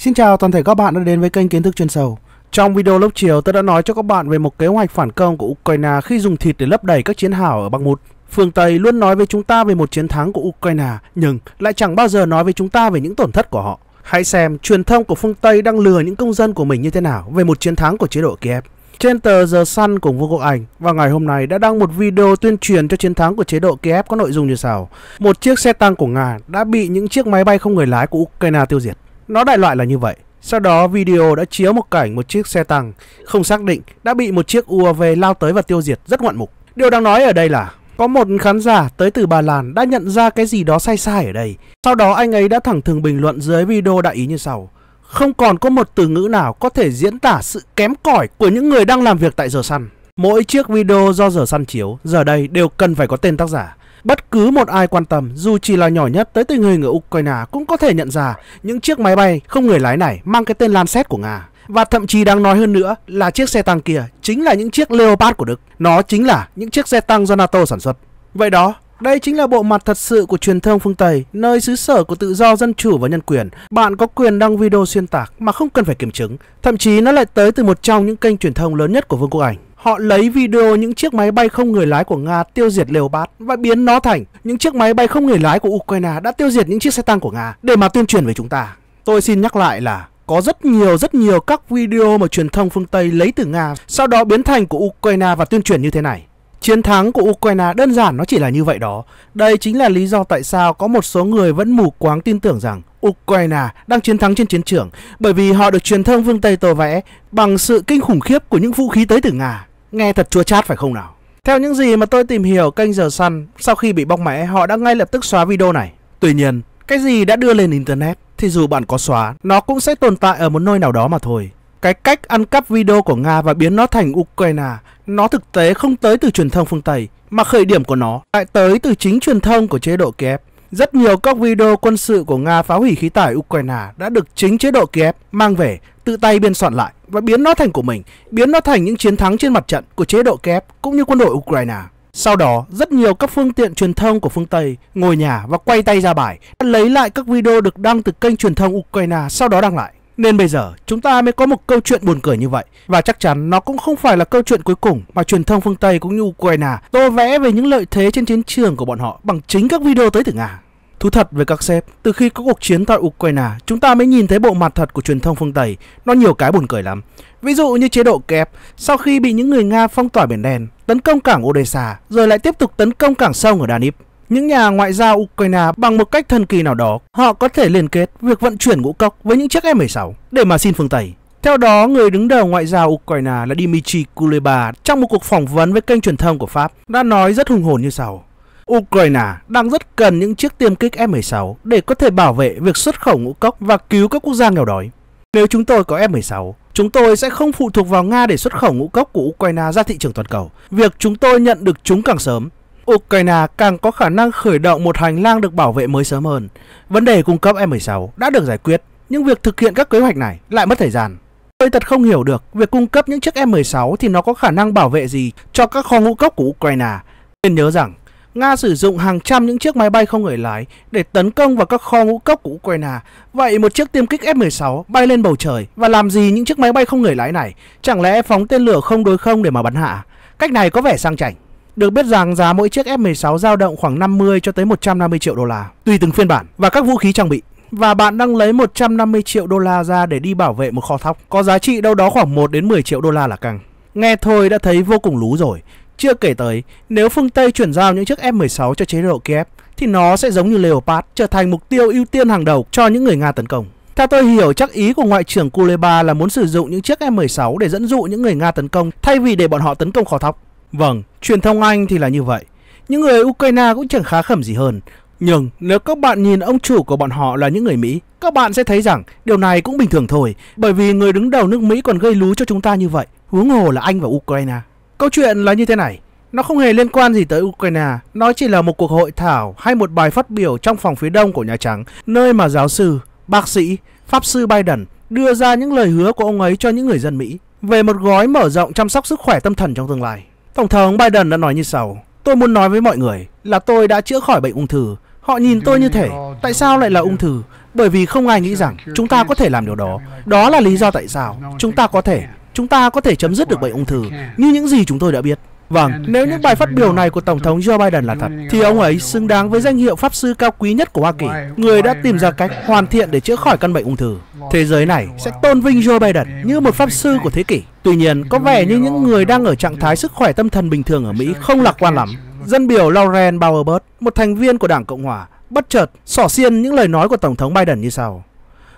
Xin chào toàn thể các bạn đã đến với kênh Kiến thức chuyên sâu. Trong video lúc chiều, tôi đã nói cho các bạn về một kế hoạch phản công của Ukraine khi dùng thịt để lấp đầy các chiến hào ở Bakhmut. Phương Tây luôn nói với chúng ta về một chiến thắng của Ukraine, nhưng lại chẳng bao giờ nói với chúng ta về những tổn thất của họ. Hãy xem truyền thông của phương Tây đang lừa những công dân của mình như thế nào về một chiến thắng của chế độ Kiev. Trên tờ The Sun của Vương quốc Anh vào ngày hôm nay đã đăng một video tuyên truyền cho chiến thắng của chế độ Kiev có nội dung như sau. Một chiếc xe tăng của Nga đã bị những chiếc máy bay không người lái của Ukraine tiêu diệt. Nó đại loại là như vậy. Sau đó video đã chiếu một cảnh một chiếc xe tăng không xác định đã bị một chiếc UAV lao tới và tiêu diệt rất ngoạn mục. Điều đang nói ở đây là có một khán giả tới từ Bà Lan đã nhận ra cái gì đó sai sai ở đây. Sau đó anh ấy đã thẳng thừng bình luận dưới video đại ý như sau. Không còn có một từ ngữ nào có thể diễn tả sự kém cỏi của những người đang làm việc tại giờ săn. Mỗi chiếc video do giờ săn chiếu giờ đây đều cần phải có tên tác giả. Bất cứ một ai quan tâm, dù chỉ là nhỏ nhất tới tình hình ở Ukraine cũng có thể nhận ra những chiếc máy bay không người lái này mang cái tên Lancet của Nga. Và thậm chí đáng nói hơn nữa là chiếc xe tăng kia chính là những chiếc Leopard của Đức. Nó chính là những chiếc xe tăng do NATO sản xuất. Vậy đó, đây chính là bộ mặt thật sự của truyền thông phương Tây, nơi xứ sở của tự do, dân chủ và nhân quyền. Bạn có quyền đăng video xuyên tạc mà không cần phải kiểm chứng. Thậm chí nó lại tới từ một trong những kênh truyền thông lớn nhất của Vương quốc Anh. Họ lấy video những chiếc máy bay không người lái của Nga tiêu diệt Bát và biến nó thành những chiếc máy bay không người lái của Ukraine đã tiêu diệt những chiếc xe tăng của Nga để mà tuyên truyền về chúng ta. Tôi xin nhắc lại là có rất nhiều rất nhiều các video mà truyền thông phương Tây lấy từ Nga sau đó biến thành của Ukraine và tuyên truyền như thế này. Chiến thắng của Ukraine đơn giản nó chỉ là như vậy đó. Đây chính là lý do tại sao có một số người vẫn mù quáng tin tưởng rằng Ukraine đang chiến thắng trên chiến trường bởi vì họ được truyền thông phương Tây tô vẽ bằng sự kinh khủng khiếp của những vũ khí tới từ Nga. Nghe thật chua chát phải không nào? Theo những gì mà tôi tìm hiểu kênh Giờ Săn, sau khi bị bóc mẽ họ đã ngay lập tức xóa video này. Tuy nhiên, cái gì đã đưa lên Internet thì dù bạn có xóa, nó cũng sẽ tồn tại ở một nơi nào đó mà thôi. Cái cách ăn cắp video của Nga và biến nó thành Ukraine, nó thực tế không tới từ truyền thông phương Tây, mà khởi điểm của nó lại tới từ chính truyền thông của chế độ Kiev. Rất nhiều các video quân sự của Nga phá hủy khí tải Ukraine đã được chính chế độ Kiev mang về, tự tay biên soạn lại và biến nó thành của mình, biến nó thành những chiến thắng trên mặt trận của chế độ kép cũng như quân đội Ukraine. Sau đó, rất nhiều các phương tiện truyền thông của phương Tây ngồi nhà và quay tay ra bài, lấy lại các video được đăng từ kênh truyền thông Ukraine sau đó đăng lại. Nên bây giờ, chúng ta mới có một câu chuyện buồn cười như vậy. Và chắc chắn nó cũng không phải là câu chuyện cuối cùng mà truyền thông phương Tây cũng như Ukraine tô vẽ về những lợi thế trên chiến trường của bọn họ bằng chính các video tới từ Nga. Thú thật với các sếp, từ khi có cuộc chiến tại Ukraine, chúng ta mới nhìn thấy bộ mặt thật của truyền thông phương Tây. Nó nhiều cái buồn cười lắm. Ví dụ như chế độ kép, sau khi bị những người Nga phong tỏa biển đen, tấn công cảng Odessa, rồi lại tiếp tục tấn công cảng sông ở Danib. Những nhà ngoại giao Ukraine bằng một cách thần kỳ nào đó, họ có thể liên kết việc vận chuyển ngũ cốc với những chiếc F-16 để mà xin phương Tây. Theo đó, người đứng đầu ngoại giao Ukraine là Dmitry Kuleba trong một cuộc phỏng vấn với kênh truyền thông của Pháp đã nói rất hùng hồn như sau. Ukraine đang rất cần những chiếc tiêm kích F-16 để có thể bảo vệ việc xuất khẩu ngũ cốc và cứu các quốc gia nghèo đói. Nếu chúng tôi có F-16, chúng tôi sẽ không phụ thuộc vào Nga để xuất khẩu ngũ cốc của Ukraine ra thị trường toàn cầu. Việc chúng tôi nhận được chúng càng sớm, Ukraine càng có khả năng khởi động một hành lang được bảo vệ mới sớm hơn. Vấn đề cung cấp M16 đã được giải quyết, nhưng việc thực hiện các kế hoạch này lại mất thời gian. Tôi thật không hiểu được việc cung cấp những chiếc M16 thì nó có khả năng bảo vệ gì cho các kho ngũ cốc của Ukraine. Nên nhớ rằng Nga sử dụng hàng trăm những chiếc máy bay không người lái để tấn công vào các kho ngũ cốc của Ukraine. Vậy một chiếc tiêm kích F-16 bay lên bầu trời và làm gì những chiếc máy bay không người lái này? Chẳng lẽ phóng tên lửa không đối không để mà bắn hạ? Cách này có vẻ sang chảnh. Được biết rằng giá mỗi chiếc F-16 dao động khoảng 50 cho tới 150 triệu đô la, tùy từng phiên bản và các vũ khí trang bị. Và bạn đang lấy 150 triệu đô la ra để đi bảo vệ một kho thóc có giá trị đâu đó khoảng 1 đến 10 triệu đô la là căng. Nghe thôi đã thấy vô cùng lú rồi, chưa kể tới, nếu phương Tây chuyển giao những chiếc F-16 cho chế độ Kiev, thì nó sẽ giống như Leopard trở thành mục tiêu ưu tiên hàng đầu cho những người Nga tấn công. Theo tôi hiểu, chắc ý của Ngoại trưởng Kuleba là muốn sử dụng những chiếc F-16 để dẫn dụ những người Nga tấn công thay vì để bọn họ tấn công khó thóc. Vâng, truyền thông Anh thì là như vậy. Những người Ukraine cũng chẳng khá khẩm gì hơn. Nhưng nếu các bạn nhìn ông chủ của bọn họ là những người Mỹ, các bạn sẽ thấy rằng điều này cũng bình thường thôi, bởi vì người đứng đầu nước Mỹ còn gây lú cho chúng ta như vậy, huống hồ là Anh và Ukraine. Câu chuyện là như thế này. Nó không hề liên quan gì tới Ukraine, nó chỉ là một cuộc hội thảo hay một bài phát biểu trong phòng phía đông của Nhà Trắng, nơi mà giáo sư, bác sĩ, pháp sư Biden đưa ra những lời hứa của ông ấy cho những người dân Mỹ về một gói mở rộng chăm sóc sức khỏe tâm thần trong tương lai. Tổng thống Biden đã nói như sau, tôi muốn nói với mọi người là tôi đã chữa khỏi bệnh ung thư. Họ nhìn tôi như thể, tại sao lại là ung thư? Bởi vì không ai nghĩ rằng chúng ta có thể làm điều đó. Đó là lý do tại sao chúng ta có thể chúng ta có thể chấm dứt được bệnh ung thư như những gì chúng tôi đã biết. Vâng, nếu những bài phát biểu này của Tổng thống Joe Biden là thật, thì ông ấy xứng đáng với danh hiệu Pháp sư cao quý nhất của Hoa Kỳ, người đã tìm ra cách hoàn thiện để chữa khỏi căn bệnh ung thư. Thế giới này sẽ tôn vinh Joe Biden như một Pháp sư của thế kỷ. Tuy nhiên, có vẻ như những người đang ở trạng thái sức khỏe tâm thần bình thường ở Mỹ không lạc quan lắm. Dân biểu Lauren Boebert, một thành viên của Đảng Cộng Hòa, bất chợt xỏ xiên những lời nói của Tổng thống Biden như sau.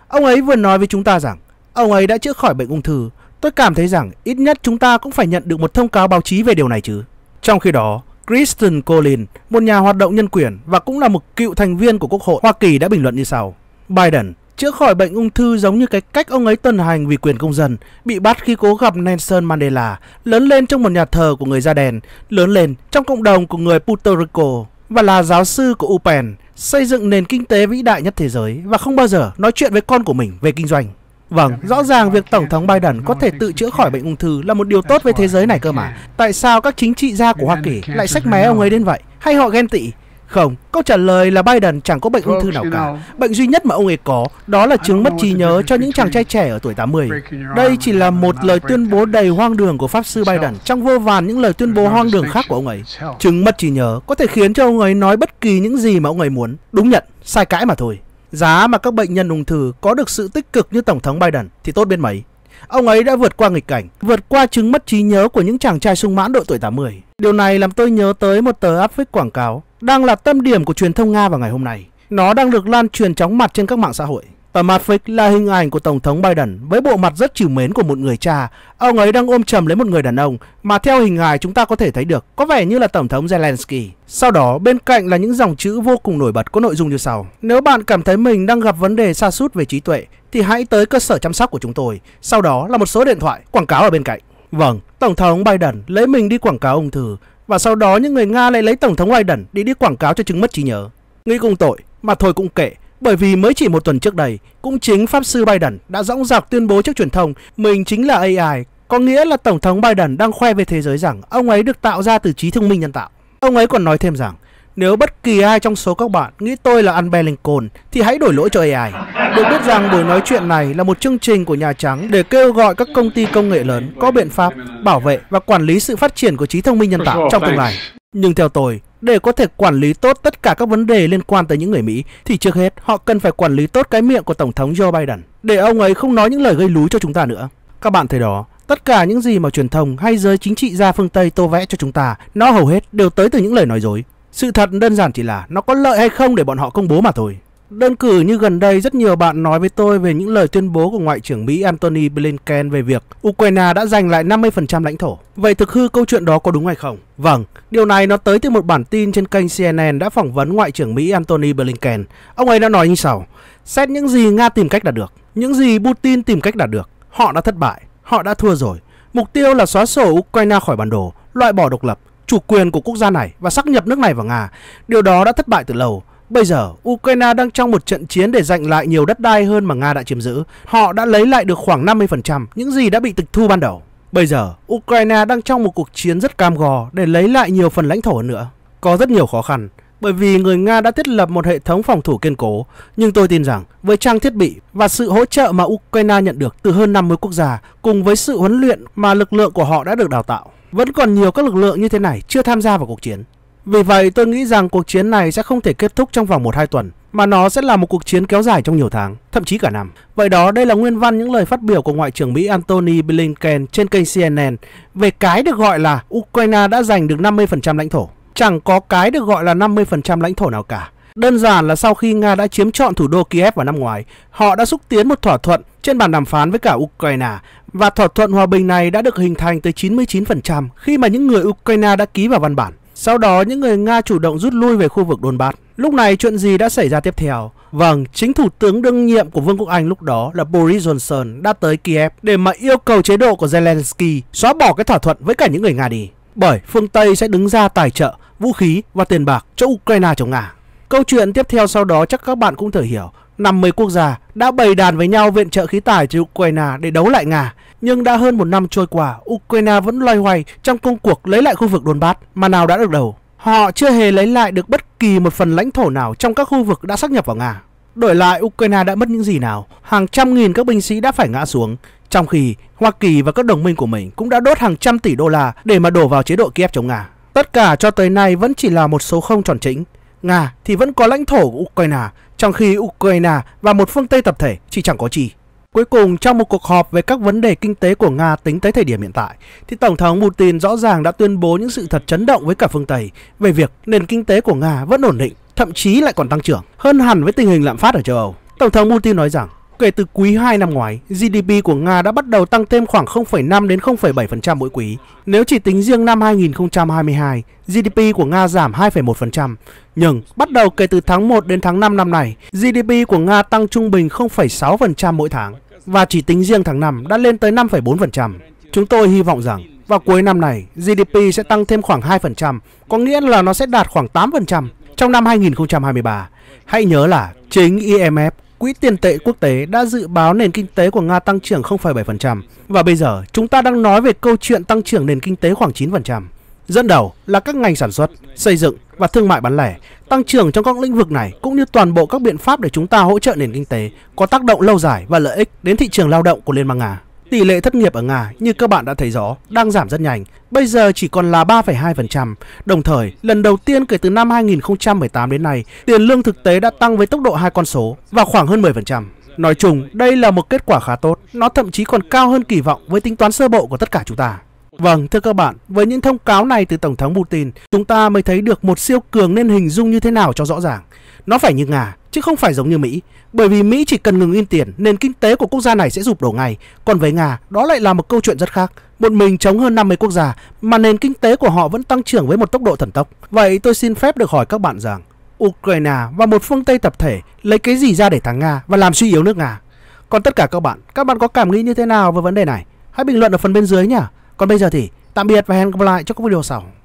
Ông ấy vừa nói với chúng ta rằng, ông ấy đã chữa khỏi bệnh ung thư Tôi cảm thấy rằng ít nhất chúng ta cũng phải nhận được một thông cáo báo chí về điều này chứ. Trong khi đó, Kristen Collins, một nhà hoạt động nhân quyền và cũng là một cựu thành viên của Quốc hội Hoa Kỳ đã bình luận như sau. Biden chữa khỏi bệnh ung thư giống như cái cách ông ấy tuần hành vì quyền công dân, bị bắt khi cố gặp Nelson Mandela, lớn lên trong một nhà thờ của người da đen, lớn lên trong cộng đồng của người Puerto Rico và là giáo sư của UPenn, xây dựng nền kinh tế vĩ đại nhất thế giới và không bao giờ nói chuyện với con của mình về kinh doanh. Vâng, rõ ràng việc Tổng thống Biden có thể tự chữa khỏi bệnh ung thư là một điều tốt với thế giới này cơ mà. Tại sao các chính trị gia của Hoa Kỳ lại sách mé ông ấy đến vậy? Hay họ ghen tị? Không, câu trả lời là Biden chẳng có bệnh ung thư nào cả. Bệnh duy nhất mà ông ấy có đó là chứng mất trí nhớ cho những chàng trai trẻ ở tuổi 80. Đây chỉ là một lời tuyên bố đầy hoang đường của Pháp sư Biden trong vô vàn những lời tuyên bố hoang đường khác của ông ấy. Chứng mất trí nhớ có thể khiến cho ông ấy nói bất kỳ những gì mà ông ấy muốn. Đúng nhận, sai cãi mà thôi. Giá mà các bệnh nhân ung thư có được sự tích cực như Tổng thống Biden thì tốt bên mấy. Ông ấy đã vượt qua nghịch cảnh, vượt qua chứng mất trí nhớ của những chàng trai sung mãn độ tuổi 80. Điều này làm tôi nhớ tới một tờ áp phích quảng cáo đang là tâm điểm của truyền thông Nga vào ngày hôm nay. Nó đang được lan truyền chóng mặt trên các mạng xã hội ở mặt Mavic là hình ảnh của Tổng thống Biden với bộ mặt rất chịu mến của một người cha. Ông ấy đang ôm chầm lấy một người đàn ông mà theo hình hài chúng ta có thể thấy được có vẻ như là Tổng thống Zelensky. Sau đó, bên cạnh là những dòng chữ vô cùng nổi bật có nội dung như sau. Nếu bạn cảm thấy mình đang gặp vấn đề xa sút về trí tuệ thì hãy tới cơ sở chăm sóc của chúng tôi. Sau đó là một số điện thoại, quảng cáo ở bên cạnh. Vâng, Tổng thống Biden lấy mình đi quảng cáo ung thư và sau đó những người Nga lại lấy Tổng thống Biden đi đi quảng cáo cho chứng mất trí nhớ. Nghĩ cùng tội, mà thôi cũng kệ, bởi vì mới chỉ một tuần trước đây, cũng chính Pháp sư Biden đã dõng dạc tuyên bố trước truyền thông mình chính là AI, có nghĩa là Tổng thống Biden đang khoe với thế giới rằng ông ấy được tạo ra từ trí thông minh nhân tạo. Ông ấy còn nói thêm rằng, nếu bất kỳ ai trong số các bạn nghĩ tôi là Albert Lincoln thì hãy đổi lỗi cho AI. Được biết rằng buổi nói chuyện này là một chương trình của Nhà Trắng để kêu gọi các công ty công nghệ lớn có biện pháp bảo vệ và quản lý sự phát triển của trí thông minh nhân tạo trong tương lai. Nhưng theo tôi, để có thể quản lý tốt tất cả các vấn đề liên quan tới những người Mỹ thì trước hết họ cần phải quản lý tốt cái miệng của Tổng thống Joe Biden để ông ấy không nói những lời gây lúi cho chúng ta nữa. Các bạn thấy đó, tất cả những gì mà truyền thông hay giới chính trị gia phương Tây tô vẽ cho chúng ta, nó hầu hết đều tới từ những lời nói dối. Sự thật đơn giản chỉ là nó có lợi hay không để bọn họ công bố mà thôi. Đơn cử như gần đây rất nhiều bạn nói với tôi về những lời tuyên bố của Ngoại trưởng Mỹ Antony Blinken về việc Ukraine đã giành lại 50% lãnh thổ. Vậy thực hư câu chuyện đó có đúng hay không? Vâng, điều này nó tới từ một bản tin trên kênh CNN đã phỏng vấn Ngoại trưởng Mỹ Antony Blinken. Ông ấy đã nói như sau, xét những gì Nga tìm cách đạt được, những gì Putin tìm cách đạt được, họ đã thất bại, họ đã thua rồi. Mục tiêu là xóa sổ Ukraine khỏi bản đồ, loại bỏ độc lập, chủ quyền của quốc gia này và xác nhập nước này vào Nga. Điều đó đã thất bại từ lâu. Bây giờ, Ukraine đang trong một trận chiến để giành lại nhiều đất đai hơn mà Nga đã chiếm giữ. Họ đã lấy lại được khoảng 50% những gì đã bị tịch thu ban đầu. Bây giờ, Ukraine đang trong một cuộc chiến rất cam gò để lấy lại nhiều phần lãnh thổ hơn nữa. Có rất nhiều khó khăn, bởi vì người Nga đã thiết lập một hệ thống phòng thủ kiên cố, nhưng tôi tin rằng với trang thiết bị và sự hỗ trợ mà Ukraine nhận được từ hơn 50 quốc gia cùng với sự huấn luyện mà lực lượng của họ đã được đào tạo, vẫn còn nhiều các lực lượng như thế này chưa tham gia vào cuộc chiến. Vì vậy tôi nghĩ rằng cuộc chiến này sẽ không thể kết thúc trong vòng 1-2 tuần mà nó sẽ là một cuộc chiến kéo dài trong nhiều tháng, thậm chí cả năm. Vậy đó, đây là nguyên văn những lời phát biểu của Ngoại trưởng Mỹ Antony Blinken trên kênh CNN về cái được gọi là Ukraine đã giành được 50% lãnh thổ. Chẳng có cái được gọi là 50% lãnh thổ nào cả. Đơn giản là sau khi Nga đã chiếm trọn thủ đô Kiev vào năm ngoái, họ đã xúc tiến một thỏa thuận trên bàn đàm phán với cả Ukraine và thỏa thuận hòa bình này đã được hình thành tới 99% khi mà những người Ukraine đã ký vào văn bản. Sau đó những người Nga chủ động rút lui về khu vực đồn bát Lúc này chuyện gì đã xảy ra tiếp theo? Vâng, chính thủ tướng đương nhiệm của Vương quốc Anh lúc đó là Boris Johnson đã tới Kiev để mà yêu cầu chế độ của Zelensky xóa bỏ cái thỏa thuận với cả những người Nga đi. Bởi phương Tây sẽ đứng ra tài trợ, vũ khí và tiền bạc cho Ukraine chống Nga. Câu chuyện tiếp theo sau đó chắc các bạn cũng thể hiểu 50 quốc gia đã bày đàn với nhau viện trợ khí tải cho Ukraine để đấu lại Nga. Nhưng đã hơn một năm trôi qua, Ukraine vẫn loay hoay trong công cuộc lấy lại khu vực Donbass mà nào đã được đầu. Họ chưa hề lấy lại được bất kỳ một phần lãnh thổ nào trong các khu vực đã xác nhập vào Nga. Đổi lại, Ukraine đã mất những gì nào? Hàng trăm nghìn các binh sĩ đã phải ngã xuống, trong khi Hoa Kỳ và các đồng minh của mình cũng đã đốt hàng trăm tỷ đô la để mà đổ vào chế độ Kiev chống Nga. Tất cả cho tới nay vẫn chỉ là một số không tròn chính. Nga thì vẫn có lãnh thổ của Ukraine trong khi Ukraine và một phương Tây tập thể chỉ chẳng có chi. Cuối cùng, trong một cuộc họp về các vấn đề kinh tế của Nga tính tới thời điểm hiện tại, thì Tổng thống Putin rõ ràng đã tuyên bố những sự thật chấn động với cả phương Tây về việc nền kinh tế của Nga vẫn ổn định, thậm chí lại còn tăng trưởng, hơn hẳn với tình hình lạm phát ở châu Âu. Tổng thống Putin nói rằng, Kể từ quý 2 năm ngoái, GDP của Nga đã bắt đầu tăng thêm khoảng 0,5 đến 0,7% mỗi quý. Nếu chỉ tính riêng năm 2022, GDP của Nga giảm 2,1%. Nhưng bắt đầu kể từ tháng 1 đến tháng 5 năm này, GDP của Nga tăng trung bình 0,6% mỗi tháng và chỉ tính riêng tháng 5 đã lên tới 5,4%. Chúng tôi hy vọng rằng vào cuối năm này, GDP sẽ tăng thêm khoảng 2%, có nghĩa là nó sẽ đạt khoảng 8% trong năm 2023. Hãy nhớ là chính IMF Quỹ tiền tệ quốc tế đã dự báo nền kinh tế của Nga tăng trưởng 0,7% và bây giờ chúng ta đang nói về câu chuyện tăng trưởng nền kinh tế khoảng 9%. Dẫn đầu là các ngành sản xuất, xây dựng và thương mại bán lẻ, tăng trưởng trong các lĩnh vực này cũng như toàn bộ các biện pháp để chúng ta hỗ trợ nền kinh tế có tác động lâu dài và lợi ích đến thị trường lao động của Liên bang Nga. Tỷ lệ thất nghiệp ở Nga như các bạn đã thấy rõ đang giảm rất nhanh, bây giờ chỉ còn là 3,2%. Đồng thời, lần đầu tiên kể từ năm 2018 đến nay, tiền lương thực tế đã tăng với tốc độ hai con số và khoảng hơn 10%. Nói chung, đây là một kết quả khá tốt, nó thậm chí còn cao hơn kỳ vọng với tính toán sơ bộ của tất cả chúng ta. Vâng, thưa các bạn, với những thông cáo này từ Tổng thống Putin, chúng ta mới thấy được một siêu cường nên hình dung như thế nào cho rõ ràng. Nó phải như Nga, chứ không phải giống như Mỹ, bởi vì Mỹ chỉ cần ngừng in tiền, nền kinh tế của quốc gia này sẽ sụp đổ ngay. Còn với Nga, đó lại là một câu chuyện rất khác. Một mình chống hơn 50 quốc gia mà nền kinh tế của họ vẫn tăng trưởng với một tốc độ thần tốc. Vậy tôi xin phép được hỏi các bạn rằng, Ukraine và một phương Tây tập thể lấy cái gì ra để thắng Nga và làm suy yếu nước Nga? Còn tất cả các bạn, các bạn có cảm nghĩ như thế nào về vấn đề này? Hãy bình luận ở phần bên dưới nhé. Còn bây giờ thì tạm biệt và hẹn gặp lại trong các video sau.